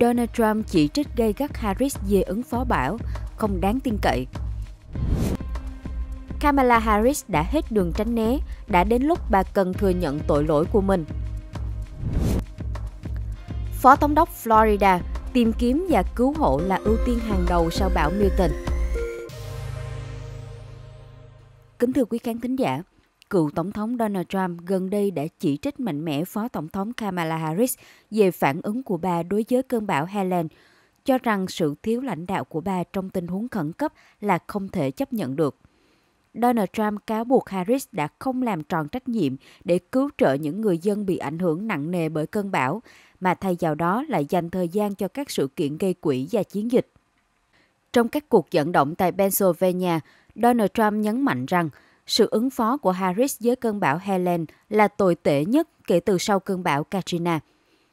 Donald Trump chỉ trích gây gắt Harris về ứng phó bão, không đáng tin cậy. Kamala Harris đã hết đường tránh né, đã đến lúc bà cần thừa nhận tội lỗi của mình. Phó Thống đốc Florida tìm kiếm và cứu hộ là ưu tiên hàng đầu sau bão Milton. Kính thưa quý khán thính giả, cựu Tổng thống Donald Trump gần đây đã chỉ trích mạnh mẽ Phó Tổng thống Kamala Harris về phản ứng của bà đối với cơn bão Helen, cho rằng sự thiếu lãnh đạo của bà trong tình huống khẩn cấp là không thể chấp nhận được. Donald Trump cáo buộc Harris đã không làm tròn trách nhiệm để cứu trợ những người dân bị ảnh hưởng nặng nề bởi cơn bão, mà thay vào đó lại dành thời gian cho các sự kiện gây quỹ và chiến dịch. Trong các cuộc dẫn động tại Pennsylvania, Donald Trump nhấn mạnh rằng – sự ứng phó của Harris với cơn bão Helen là tồi tệ nhất kể từ sau cơn bão Katrina.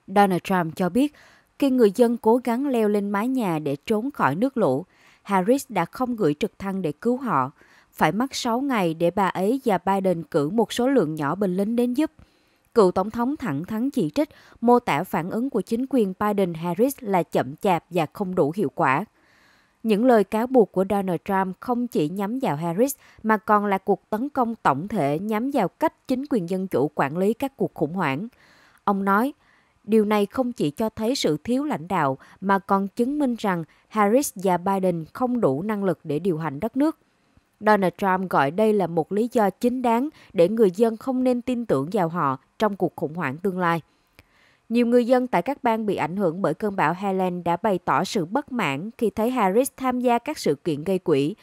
Donald Trump cho biết, khi người dân cố gắng leo lên mái nhà để trốn khỏi nước lũ, Harris đã không gửi trực thăng để cứu họ. Phải mất 6 ngày để bà ấy và Biden cử một số lượng nhỏ binh lính đến giúp. Cựu Tổng thống thẳng thắn chỉ trích, mô tả phản ứng của chính quyền Biden-Harris là chậm chạp và không đủ hiệu quả. Những lời cáo buộc của Donald Trump không chỉ nhắm vào Harris mà còn là cuộc tấn công tổng thể nhắm vào cách chính quyền dân chủ quản lý các cuộc khủng hoảng. Ông nói, điều này không chỉ cho thấy sự thiếu lãnh đạo mà còn chứng minh rằng Harris và Biden không đủ năng lực để điều hành đất nước. Donald Trump gọi đây là một lý do chính đáng để người dân không nên tin tưởng vào họ trong cuộc khủng hoảng tương lai. Nhiều người dân tại các bang bị ảnh hưởng bởi cơn bão Helen đã bày tỏ sự bất mãn khi thấy Harris tham gia các sự kiện gây quỹ,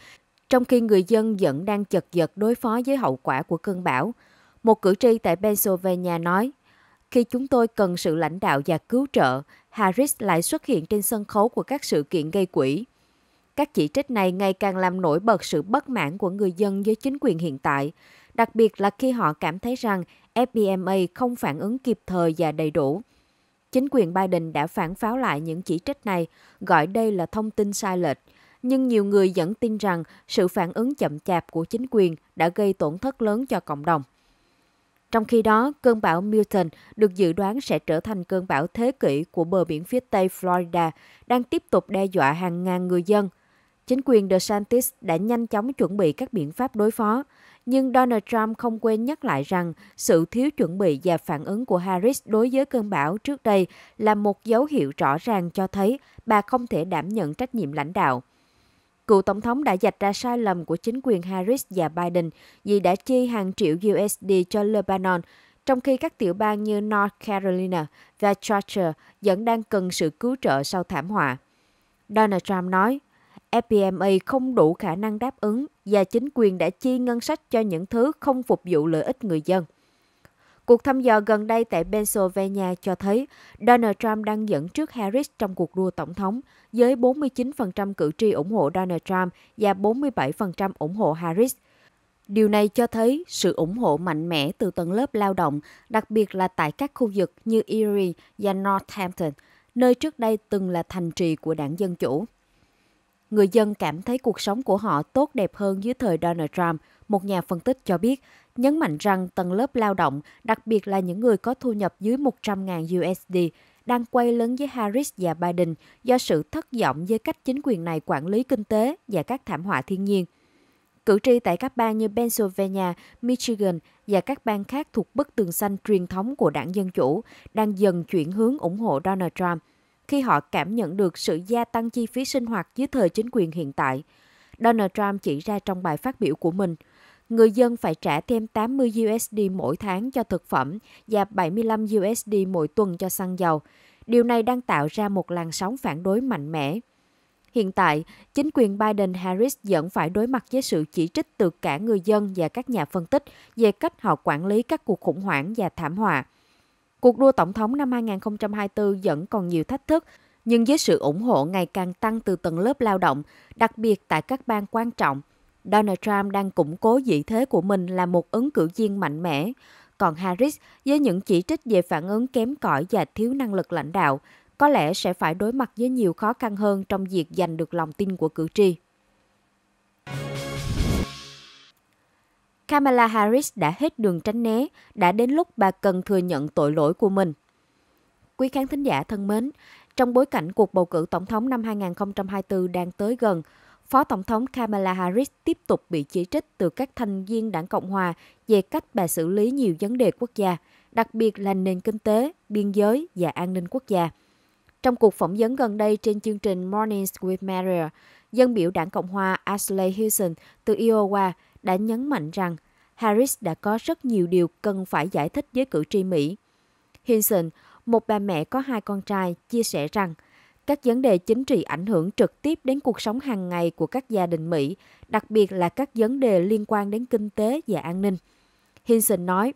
trong khi người dân vẫn đang chật vật đối phó với hậu quả của cơn bão. Một cử tri tại Pennsylvania nói, khi chúng tôi cần sự lãnh đạo và cứu trợ, Harris lại xuất hiện trên sân khấu của các sự kiện gây quỹ. Các chỉ trích này ngày càng làm nổi bật sự bất mãn của người dân với chính quyền hiện tại, đặc biệt là khi họ cảm thấy rằng FBMA không phản ứng kịp thời và đầy đủ, Chính quyền Biden đã phản pháo lại những chỉ trích này, gọi đây là thông tin sai lệch. Nhưng nhiều người vẫn tin rằng sự phản ứng chậm chạp của chính quyền đã gây tổn thất lớn cho cộng đồng. Trong khi đó, cơn bão Milton được dự đoán sẽ trở thành cơn bão thế kỷ của bờ biển phía Tây Florida, đang tiếp tục đe dọa hàng ngàn người dân. Chính quyền DeSantis đã nhanh chóng chuẩn bị các biện pháp đối phó, nhưng Donald Trump không quên nhắc lại rằng sự thiếu chuẩn bị và phản ứng của Harris đối với cơn bão trước đây là một dấu hiệu rõ ràng cho thấy bà không thể đảm nhận trách nhiệm lãnh đạo. Cựu Tổng thống đã dạch ra sai lầm của chính quyền Harris và Biden vì đã chi hàng triệu USD cho Lebanon, trong khi các tiểu bang như North Carolina và Georgia vẫn đang cần sự cứu trợ sau thảm họa. Donald Trump nói, FPMA không đủ khả năng đáp ứng và chính quyền đã chi ngân sách cho những thứ không phục vụ lợi ích người dân. Cuộc thăm dò gần đây tại Pennsylvania cho thấy Donald Trump đang dẫn trước Harris trong cuộc đua tổng thống, với 49% cử tri ủng hộ Donald Trump và 47% ủng hộ Harris. Điều này cho thấy sự ủng hộ mạnh mẽ từ tầng lớp lao động, đặc biệt là tại các khu vực như Erie và Northampton, nơi trước đây từng là thành trì của đảng Dân Chủ người dân cảm thấy cuộc sống của họ tốt đẹp hơn dưới thời Donald Trump, một nhà phân tích cho biết, nhấn mạnh rằng tầng lớp lao động, đặc biệt là những người có thu nhập dưới 100.000 USD, đang quay lấn với Harris và Biden do sự thất vọng với cách chính quyền này quản lý kinh tế và các thảm họa thiên nhiên. Cử tri tại các bang như Pennsylvania, Michigan và các bang khác thuộc bức tường xanh truyền thống của đảng Dân Chủ đang dần chuyển hướng ủng hộ Donald Trump – khi họ cảm nhận được sự gia tăng chi phí sinh hoạt dưới thời chính quyền hiện tại. Donald Trump chỉ ra trong bài phát biểu của mình, người dân phải trả thêm 80 USD mỗi tháng cho thực phẩm và 75 USD mỗi tuần cho xăng dầu. Điều này đang tạo ra một làn sóng phản đối mạnh mẽ. Hiện tại, chính quyền Biden-Harris vẫn phải đối mặt với sự chỉ trích từ cả người dân và các nhà phân tích về cách họ quản lý các cuộc khủng hoảng và thảm họa. Cuộc đua tổng thống năm 2024 vẫn còn nhiều thách thức, nhưng với sự ủng hộ ngày càng tăng từ tầng lớp lao động, đặc biệt tại các bang quan trọng, Donald Trump đang củng cố vị thế của mình là một ứng cử viên mạnh mẽ. Còn Harris, với những chỉ trích về phản ứng kém cỏi và thiếu năng lực lãnh đạo, có lẽ sẽ phải đối mặt với nhiều khó khăn hơn trong việc giành được lòng tin của cử tri. Kamala Harris đã hết đường tránh né, đã đến lúc bà cần thừa nhận tội lỗi của mình. Quý khán thính giả thân mến, trong bối cảnh cuộc bầu cử tổng thống năm 2024 đang tới gần, Phó Tổng thống Kamala Harris tiếp tục bị chỉ trích từ các thành viên đảng Cộng Hòa về cách bà xử lý nhiều vấn đề quốc gia, đặc biệt là nền kinh tế, biên giới và an ninh quốc gia. Trong cuộc phỏng vấn gần đây trên chương trình Mornings with Maria, dân biểu đảng Cộng hòa Ashley Hewson từ Iowa đã nhấn mạnh rằng Harris đã có rất nhiều điều cần phải giải thích với cử tri Mỹ. Hinson, một bà mẹ có hai con trai, chia sẻ rằng các vấn đề chính trị ảnh hưởng trực tiếp đến cuộc sống hàng ngày của các gia đình Mỹ, đặc biệt là các vấn đề liên quan đến kinh tế và an ninh. Hinson nói,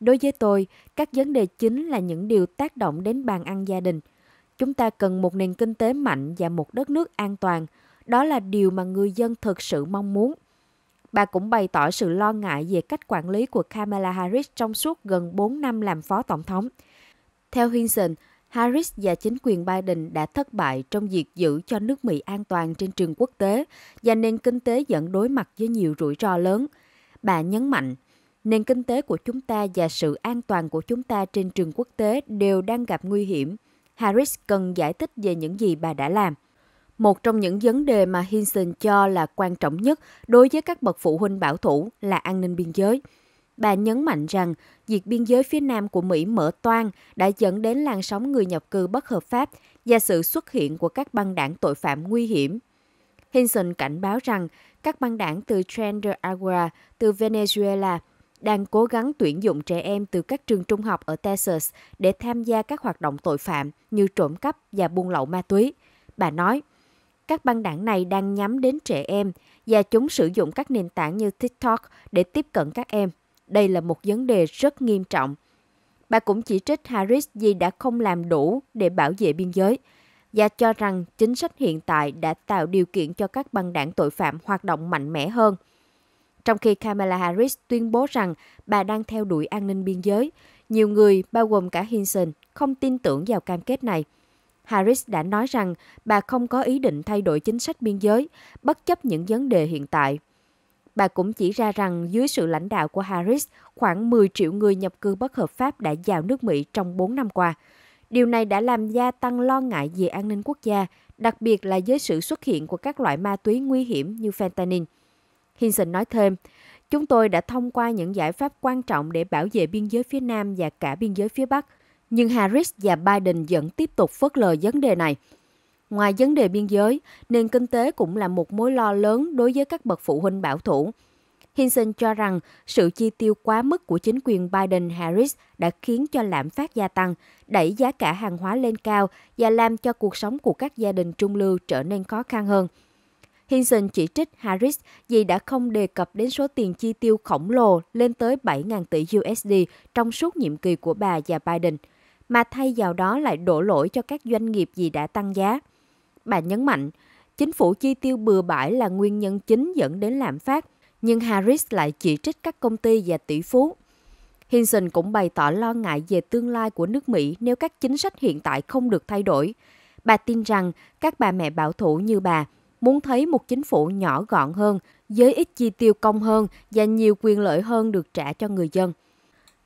Đối với tôi, các vấn đề chính là những điều tác động đến bàn ăn gia đình. Chúng ta cần một nền kinh tế mạnh và một đất nước an toàn. Đó là điều mà người dân thực sự mong muốn. Bà cũng bày tỏ sự lo ngại về cách quản lý của Kamala Harris trong suốt gần 4 năm làm phó tổng thống. Theo Hinson, Harris và chính quyền Biden đã thất bại trong việc giữ cho nước Mỹ an toàn trên trường quốc tế và nền kinh tế dẫn đối mặt với nhiều rủi ro lớn. Bà nhấn mạnh, nền kinh tế của chúng ta và sự an toàn của chúng ta trên trường quốc tế đều đang gặp nguy hiểm. Harris cần giải thích về những gì bà đã làm – một trong những vấn đề mà Hinson cho là quan trọng nhất đối với các bậc phụ huynh bảo thủ là an ninh biên giới. Bà nhấn mạnh rằng việc biên giới phía nam của Mỹ mở toan đã dẫn đến làn sóng người nhập cư bất hợp pháp và sự xuất hiện của các băng đảng tội phạm nguy hiểm. Hinson cảnh báo rằng các băng đảng từ Nicaragua, từ Venezuela đang cố gắng tuyển dụng trẻ em từ các trường trung học ở Texas để tham gia các hoạt động tội phạm như trộm cắp và buôn lậu ma túy. Bà nói, các băng đảng này đang nhắm đến trẻ em và chúng sử dụng các nền tảng như TikTok để tiếp cận các em. Đây là một vấn đề rất nghiêm trọng. Bà cũng chỉ trích Harris vì đã không làm đủ để bảo vệ biên giới và cho rằng chính sách hiện tại đã tạo điều kiện cho các băng đảng tội phạm hoạt động mạnh mẽ hơn. Trong khi Kamala Harris tuyên bố rằng bà đang theo đuổi an ninh biên giới, nhiều người, bao gồm cả Hinson, không tin tưởng vào cam kết này – Harris đã nói rằng bà không có ý định thay đổi chính sách biên giới, bất chấp những vấn đề hiện tại. Bà cũng chỉ ra rằng dưới sự lãnh đạo của Harris, khoảng 10 triệu người nhập cư bất hợp pháp đã vào nước Mỹ trong 4 năm qua. Điều này đã làm gia tăng lo ngại về an ninh quốc gia, đặc biệt là với sự xuất hiện của các loại ma túy nguy hiểm như fentanyl. Hinson nói thêm, chúng tôi đã thông qua những giải pháp quan trọng để bảo vệ biên giới phía Nam và cả biên giới phía Bắc – nhưng Harris và Biden vẫn tiếp tục phớt lờ vấn đề này. Ngoài vấn đề biên giới, nền kinh tế cũng là một mối lo lớn đối với các bậc phụ huynh bảo thủ. Hinson cho rằng sự chi tiêu quá mức của chính quyền Biden-Harris đã khiến cho lạm phát gia tăng, đẩy giá cả hàng hóa lên cao và làm cho cuộc sống của các gia đình trung lưu trở nên khó khăn hơn. Hinson chỉ trích Harris vì đã không đề cập đến số tiền chi tiêu khổng lồ lên tới 7.000 tỷ USD trong suốt nhiệm kỳ của bà và Biden – mà thay vào đó lại đổ lỗi cho các doanh nghiệp vì đã tăng giá. Bà nhấn mạnh, chính phủ chi tiêu bừa bãi là nguyên nhân chính dẫn đến lạm phát, nhưng Harris lại chỉ trích các công ty và tỷ phú. Hinson cũng bày tỏ lo ngại về tương lai của nước Mỹ nếu các chính sách hiện tại không được thay đổi. Bà tin rằng các bà mẹ bảo thủ như bà muốn thấy một chính phủ nhỏ gọn hơn, với ít chi tiêu công hơn và nhiều quyền lợi hơn được trả cho người dân.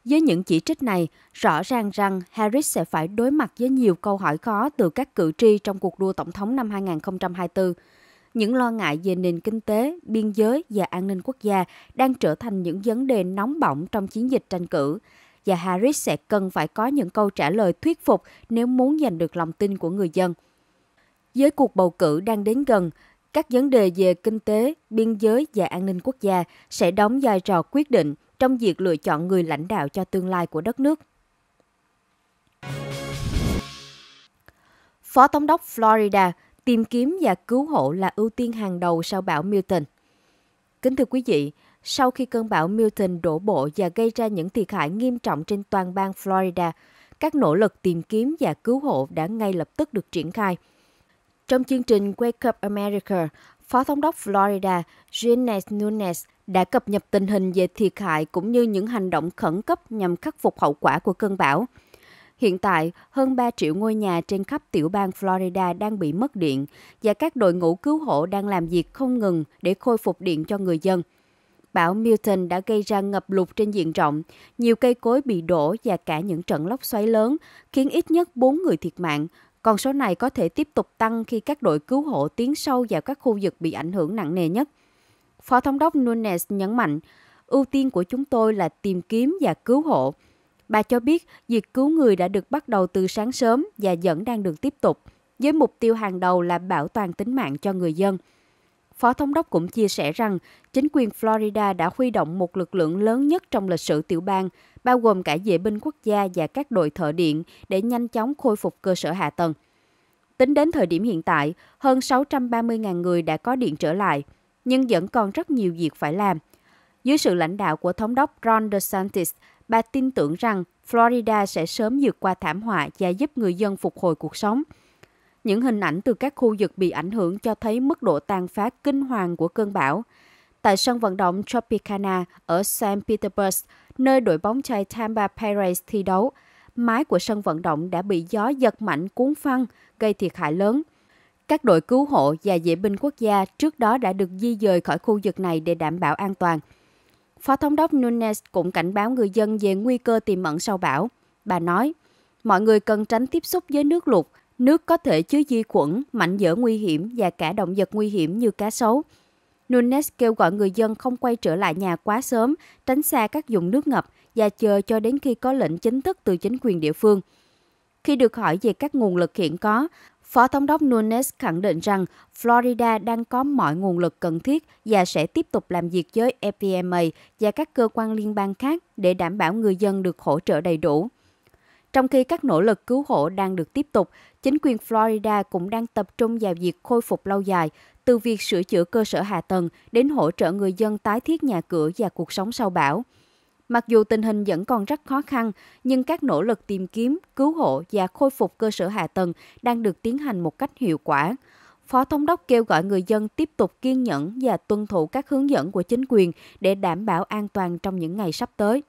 Với những chỉ trích này, rõ ràng rằng Harris sẽ phải đối mặt với nhiều câu hỏi khó từ các cử tri trong cuộc đua tổng thống năm 2024. Những lo ngại về nền kinh tế, biên giới và an ninh quốc gia đang trở thành những vấn đề nóng bỏng trong chiến dịch tranh cử và Harris sẽ cần phải có những câu trả lời thuyết phục nếu muốn giành được lòng tin của người dân. Với cuộc bầu cử đang đến gần, các vấn đề về kinh tế, biên giới và an ninh quốc gia sẽ đóng vai trò quyết định trong việc lựa chọn người lãnh đạo cho tương lai của đất nước. Phó Tổng đốc Florida tìm kiếm và cứu hộ là ưu tiên hàng đầu sau bão Milton. Kính thưa quý vị, sau khi cơn bão Milton đổ bộ và gây ra những thiệt hại nghiêm trọng trên toàn bang Florida, các nỗ lực tìm kiếm và cứu hộ đã ngay lập tức được triển khai. Trong chương trình Wake Up America, Phó Thống đốc Florida Jeanette Nunes đã cập nhật tình hình về thiệt hại cũng như những hành động khẩn cấp nhằm khắc phục hậu quả của cơn bão. Hiện tại, hơn 3 triệu ngôi nhà trên khắp tiểu bang Florida đang bị mất điện và các đội ngũ cứu hộ đang làm việc không ngừng để khôi phục điện cho người dân. Bão Milton đã gây ra ngập lụt trên diện rộng, nhiều cây cối bị đổ và cả những trận lốc xoáy lớn, khiến ít nhất 4 người thiệt mạng, con số này có thể tiếp tục tăng khi các đội cứu hộ tiến sâu vào các khu vực bị ảnh hưởng nặng nề nhất. Phó Thống đốc Nunes nhấn mạnh, ưu tiên của chúng tôi là tìm kiếm và cứu hộ. Bà cho biết việc cứu người đã được bắt đầu từ sáng sớm và vẫn đang được tiếp tục, với mục tiêu hàng đầu là bảo toàn tính mạng cho người dân. Phó Thống đốc cũng chia sẻ rằng chính quyền Florida đã huy động một lực lượng lớn nhất trong lịch sử tiểu bang bao gồm cả vệ binh quốc gia và các đội thợ điện để nhanh chóng khôi phục cơ sở hạ tầng. Tính đến thời điểm hiện tại, hơn 630.000 người đã có điện trở lại, nhưng vẫn còn rất nhiều việc phải làm. Dưới sự lãnh đạo của thống đốc Ron DeSantis, bà tin tưởng rằng Florida sẽ sớm vượt qua thảm họa và giúp người dân phục hồi cuộc sống. Những hình ảnh từ các khu vực bị ảnh hưởng cho thấy mức độ tàn phá kinh hoàng của cơn bão – tại sân vận động Tropicana ở St. Petersburg, nơi đội bóng chày Tampa Pirates thi đấu. Mái của sân vận động đã bị gió giật mạnh cuốn phăng, gây thiệt hại lớn. Các đội cứu hộ và vệ binh quốc gia trước đó đã được di dời khỏi khu vực này để đảm bảo an toàn. Phó Thống đốc Nunes cũng cảnh báo người dân về nguy cơ tiềm ẩn sau bão. Bà nói, mọi người cần tránh tiếp xúc với nước lụt, nước có thể chứa vi khuẩn, mạnh dở nguy hiểm và cả động vật nguy hiểm như cá sấu, Nunes kêu gọi người dân không quay trở lại nhà quá sớm, tránh xa các vùng nước ngập và chờ cho đến khi có lệnh chính thức từ chính quyền địa phương. Khi được hỏi về các nguồn lực hiện có, Phó Thống đốc Nunes khẳng định rằng Florida đang có mọi nguồn lực cần thiết và sẽ tiếp tục làm việc với FEMA và các cơ quan liên bang khác để đảm bảo người dân được hỗ trợ đầy đủ. Trong khi các nỗ lực cứu hộ đang được tiếp tục, chính quyền Florida cũng đang tập trung vào việc khôi phục lâu dài, từ việc sửa chữa cơ sở hạ tầng đến hỗ trợ người dân tái thiết nhà cửa và cuộc sống sau bão. Mặc dù tình hình vẫn còn rất khó khăn, nhưng các nỗ lực tìm kiếm, cứu hộ và khôi phục cơ sở hạ tầng đang được tiến hành một cách hiệu quả. Phó Thống đốc kêu gọi người dân tiếp tục kiên nhẫn và tuân thủ các hướng dẫn của chính quyền để đảm bảo an toàn trong những ngày sắp tới.